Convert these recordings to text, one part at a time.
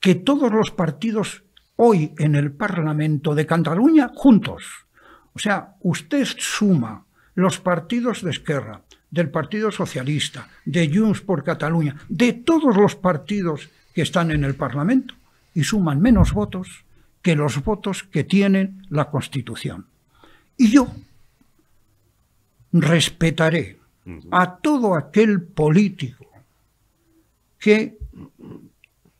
que todos los partidos hoy en el Parlamento de Cataluña juntos. O sea, usted suma los partidos de Esquerra, del Partido Socialista, de Junts por Cataluña, de todos los partidos que están en el Parlamento y suman menos votos que los votos que tiene la Constitución. Y yo respetaré a todo aquel político que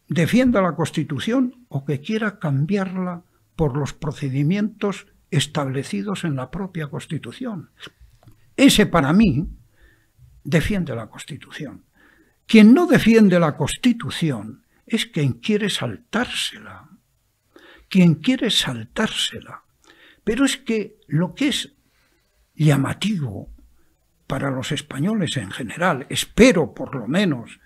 defienda la Constitución o que quiera cambiarla por los procedimientos establecidos en la propia Constitución. Ese para mí defiende la Constitución. Quien no defiende la Constitución es quien quiere saltársela. Quien quiere saltársela. Pero es que lo que es llamativo para los españoles en general, espero por lo menos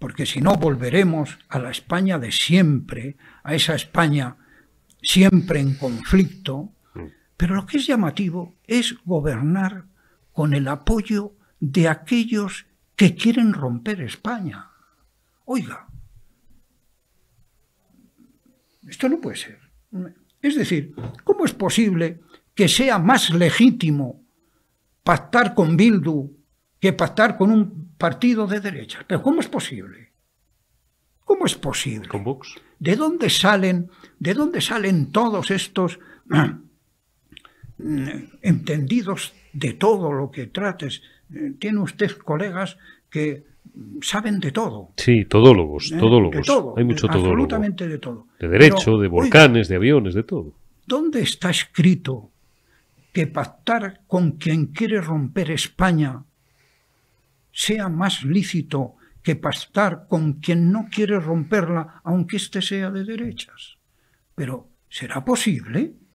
porque si no volveremos a la España de siempre, a esa España siempre en conflicto, mm. pero lo que es llamativo es gobernar con el apoyo de aquellos que quieren romper España. Oiga, esto no puede ser. Es decir, ¿cómo es posible que sea más legítimo pactar con Bildu que pactar con un partido de derecha. Pero ¿cómo es posible? ¿Cómo es posible? ¿De dónde salen, de dónde salen todos estos entendidos de todo lo que trates? Eh, tiene usted colegas que saben de todo. Sí, todólogos, eh, todólogos. todo, Hay mucho eh, todólogo. Absolutamente de todo. De derecho, de volcanes, de aviones, de todo. ¿Dónde está escrito que pactar con quien quiere romper España sea más lícito que pastar con quien no quiere romperla, aunque éste sea de derechas. Pero, ¿será posible?